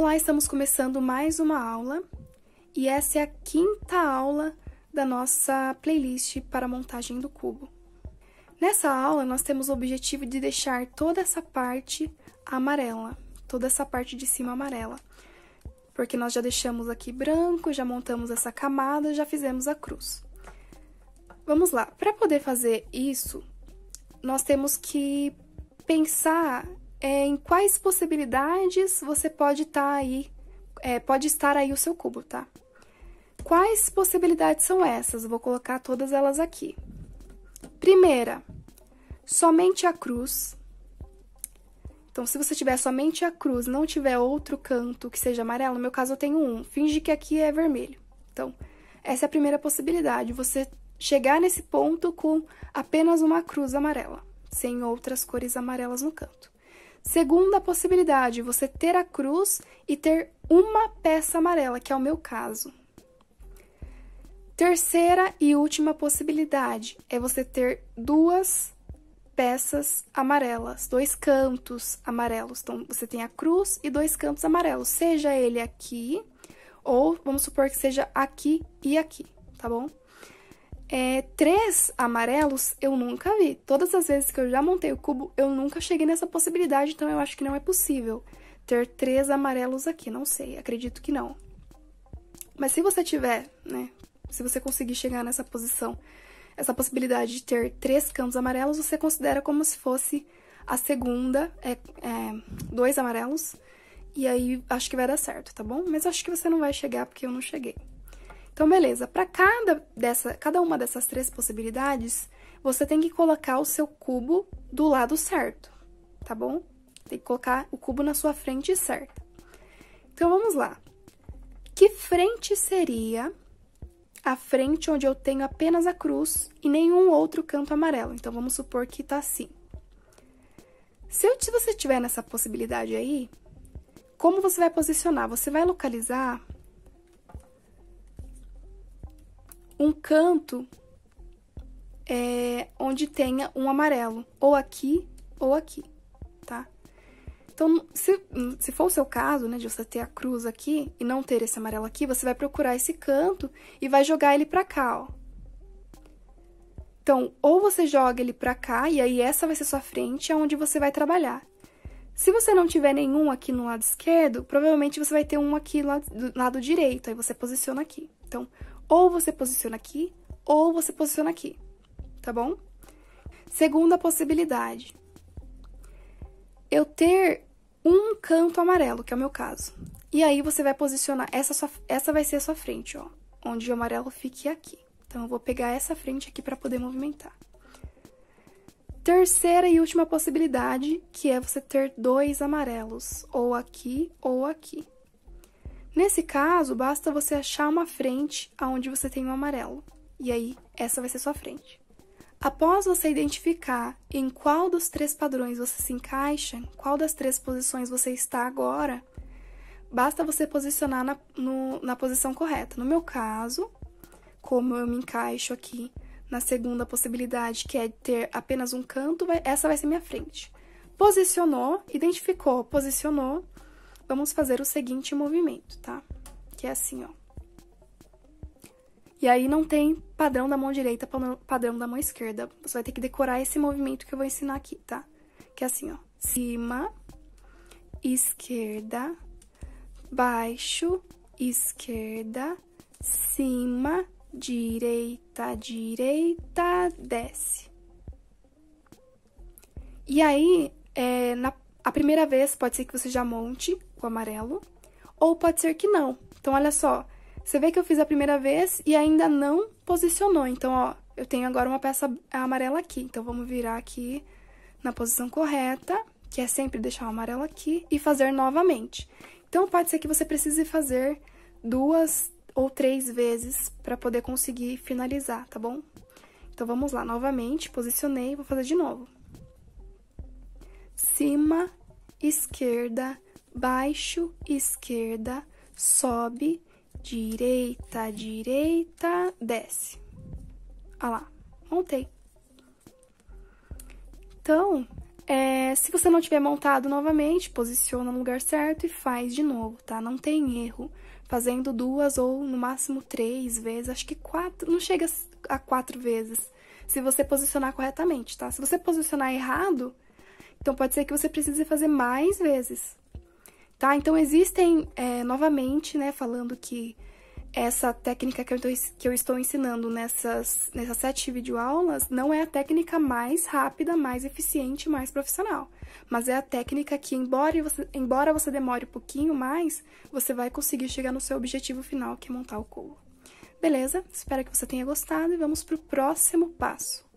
Olá, estamos começando mais uma aula e essa é a quinta aula da nossa playlist para montagem do cubo. Nessa aula, nós temos o objetivo de deixar toda essa parte amarela, toda essa parte de cima amarela, porque nós já deixamos aqui branco, já montamos essa camada, já fizemos a cruz. Vamos lá, para poder fazer isso, nós temos que pensar é, em quais possibilidades você pode estar tá aí, é, pode estar aí o seu cubo, tá? Quais possibilidades são essas? Vou colocar todas elas aqui. Primeira, somente a cruz. Então, se você tiver somente a cruz, não tiver outro canto que seja amarelo, no meu caso eu tenho um, finge que aqui é vermelho. Então, essa é a primeira possibilidade, você chegar nesse ponto com apenas uma cruz amarela, sem outras cores amarelas no canto. Segunda possibilidade, você ter a cruz e ter uma peça amarela, que é o meu caso. Terceira e última possibilidade é você ter duas peças amarelas, dois cantos amarelos. Então, você tem a cruz e dois cantos amarelos, seja ele aqui, ou vamos supor que seja aqui e aqui, tá bom? É, três amarelos eu nunca vi. Todas as vezes que eu já montei o cubo, eu nunca cheguei nessa possibilidade, então eu acho que não é possível ter três amarelos aqui. Não sei, acredito que não. Mas se você tiver, né? Se você conseguir chegar nessa posição, essa possibilidade de ter três cantos amarelos, você considera como se fosse a segunda, é, é dois amarelos. E aí acho que vai dar certo, tá bom? Mas acho que você não vai chegar porque eu não cheguei. Então, beleza, para cada, dessa, cada uma dessas três possibilidades, você tem que colocar o seu cubo do lado certo, tá bom? Tem que colocar o cubo na sua frente certa. Então, vamos lá. Que frente seria a frente onde eu tenho apenas a cruz e nenhum outro canto amarelo? Então, vamos supor que tá assim. Se, eu, se você tiver nessa possibilidade aí, como você vai posicionar? Você vai localizar um canto é, onde tenha um amarelo, ou aqui ou aqui, tá? Então, se, se for o seu caso, né, de você ter a cruz aqui e não ter esse amarelo aqui, você vai procurar esse canto e vai jogar ele pra cá, ó. Então, ou você joga ele pra cá, e aí essa vai ser sua frente, aonde é você vai trabalhar. Se você não tiver nenhum aqui no lado esquerdo, provavelmente você vai ter um aqui lado, do lado direito, aí você posiciona aqui. Então, ou você posiciona aqui, ou você posiciona aqui, tá bom? Segunda possibilidade. Eu ter um canto amarelo, que é o meu caso. E aí você vai posicionar, essa, sua, essa vai ser a sua frente, ó. Onde o amarelo fique aqui. Então eu vou pegar essa frente aqui para poder movimentar. Terceira e última possibilidade, que é você ter dois amarelos, ou aqui ou aqui. Nesse caso, basta você achar uma frente aonde você tem o um amarelo, e aí essa vai ser sua frente. Após você identificar em qual dos três padrões você se encaixa, qual das três posições você está agora, basta você posicionar na, no, na posição correta. No meu caso, como eu me encaixo aqui na segunda possibilidade, que é ter apenas um canto, vai, essa vai ser minha frente. Posicionou, identificou, posicionou vamos fazer o seguinte movimento, tá? Que é assim, ó. E aí não tem padrão da mão direita, padrão da mão esquerda. Você vai ter que decorar esse movimento que eu vou ensinar aqui, tá? Que é assim, ó. Cima, esquerda, baixo, esquerda, cima, direita, direita, desce. E aí, é, na a primeira vez pode ser que você já monte o amarelo, ou pode ser que não. Então, olha só, você vê que eu fiz a primeira vez e ainda não posicionou. Então, ó, eu tenho agora uma peça amarela aqui. Então, vamos virar aqui na posição correta, que é sempre deixar o amarelo aqui e fazer novamente. Então, pode ser que você precise fazer duas ou três vezes para poder conseguir finalizar, tá bom? Então, vamos lá, novamente, posicionei, vou fazer de novo. Cima, esquerda, esquerda baixo, esquerda, sobe, direita, direita, desce. olha lá, montei. Então, é, se você não tiver montado novamente, posiciona no lugar certo e faz de novo, tá? Não tem erro. Fazendo duas ou no máximo três vezes, acho que quatro, não chega a quatro vezes, se você posicionar corretamente, tá? Se você posicionar errado, então pode ser que você precise fazer mais vezes. Tá? Então, existem, é, novamente, né, falando que essa técnica que eu, tô, que eu estou ensinando nessas, nessas sete videoaulas não é a técnica mais rápida, mais eficiente, mais profissional. Mas é a técnica que, embora você, embora você demore um pouquinho mais, você vai conseguir chegar no seu objetivo final, que é montar o couro. Beleza? Espero que você tenha gostado e vamos para o próximo passo.